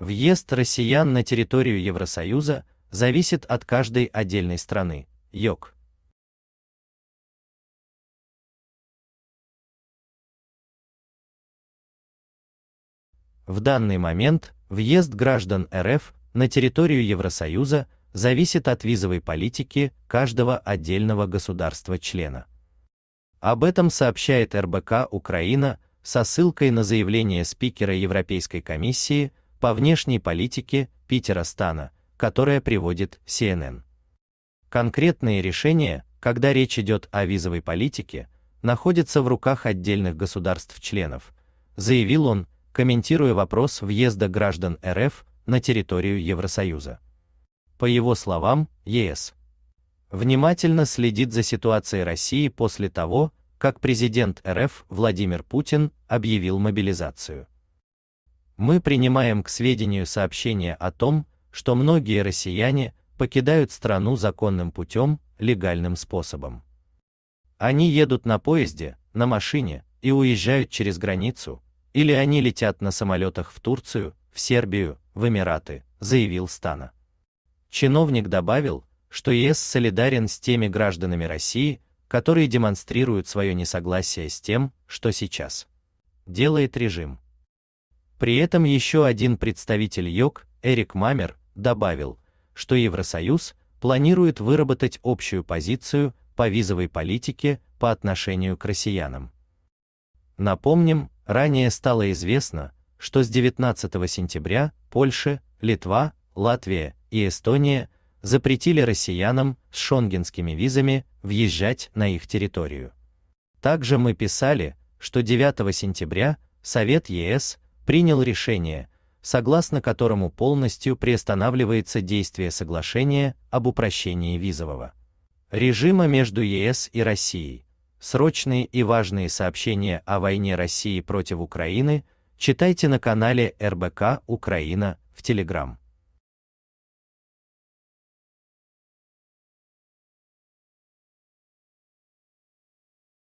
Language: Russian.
Въезд россиян на территорию Евросоюза зависит от каждой отдельной страны. ЙОК. В данный момент въезд граждан РФ на территорию Евросоюза зависит от визовой политики каждого отдельного государства-члена. Об этом сообщает РБК Украина со ссылкой на заявление спикера Европейской комиссии по внешней политике Питера-Стана, которая приводит CNN. Конкретные решения, когда речь идет о визовой политике, находятся в руках отдельных государств-членов, заявил он, комментируя вопрос въезда граждан РФ на территорию Евросоюза. По его словам, ЕС внимательно следит за ситуацией России после того, как президент РФ Владимир Путин объявил мобилизацию. Мы принимаем к сведению сообщение о том, что многие россияне покидают страну законным путем, легальным способом. Они едут на поезде, на машине и уезжают через границу, или они летят на самолетах в Турцию, в Сербию, в Эмираты, заявил Стана. Чиновник добавил, что ЕС солидарен с теми гражданами России, которые демонстрируют свое несогласие с тем, что сейчас делает режим. При этом еще один представитель ЙОК, Эрик Мамер, добавил, что Евросоюз планирует выработать общую позицию по визовой политике по отношению к россиянам. Напомним, ранее стало известно, что с 19 сентября Польша, Литва, Латвия и Эстония запретили россиянам с шонгенскими визами въезжать на их территорию. Также мы писали, что 9 сентября Совет ЕС принял решение, согласно которому полностью приостанавливается действие соглашения об упрощении визового режима между ЕС и Россией. Срочные и важные сообщения о войне России против Украины читайте на канале РБК Украина в Телеграм.